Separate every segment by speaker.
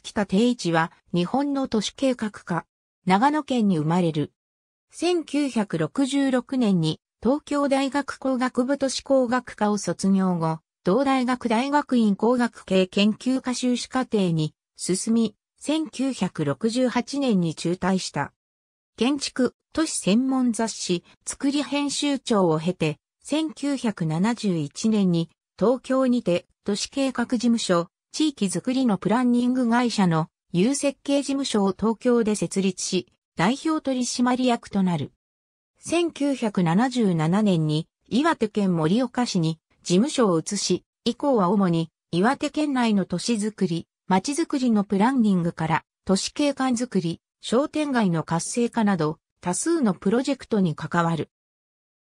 Speaker 1: 北定一は日本の都市計画家。長野県に生まれる。1966年に東京大学工学部都市工学科を卒業後、同大学大学院工学系研究科修士課程に進み、1968年に中退した。建築、都市専門雑誌、作り編集長を経て、1971年に東京にて都市計画事務所、地域づくりのプランニング会社の有設計事務所を東京で設立し、代表取締役となる。1977年に岩手県盛岡市に事務所を移し、以降は主に岩手県内の都市づくり、街づくりのプランニングから都市景観づくり、商店街の活性化など多数のプロジェクトに関わる。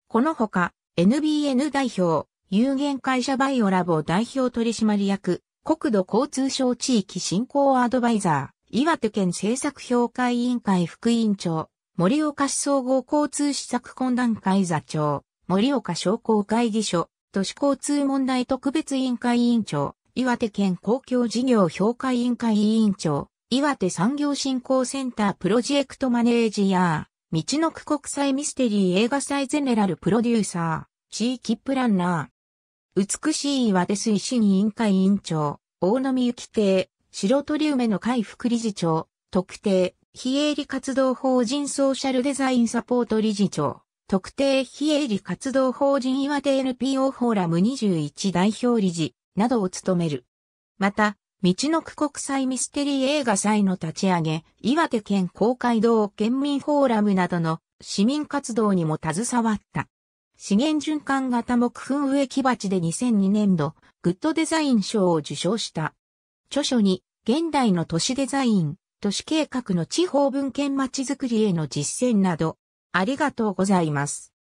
Speaker 1: このほか NBN 代表、有限会社バイオラボ代表取締役、国土交通省地域振興アドバイザー、岩手県政策評価委員会副委員長、森岡市総合交通施策懇談会座長、森岡商工会議所、都市交通問題特別委員会委員長、岩手県公共事業評価委員会委員長、岩手産業振興センタープロジェクトマネージャー、道のく国際ミステリー映画祭ゼネラルプロデューサー、地域プランナー、美しい岩手推進委員会委員長、大野美幸亭、白鳥梅の会副理事長、特定、非営利活動法人ソーシャルデザインサポート理事長、特定非営利活動法人岩手 NPO フォーラム21代表理事、などを務める。また、道のく国際ミステリー映画祭の立ち上げ、岩手県公会堂県民フォーラムなどの市民活動にも携わった。資源循環型木粉植木鉢で2002年度、グッドデザイン賞を受賞した。著書に、現代の都市デザイン、都市計画の地方文献まちづくりへの実践など、ありがとうございます。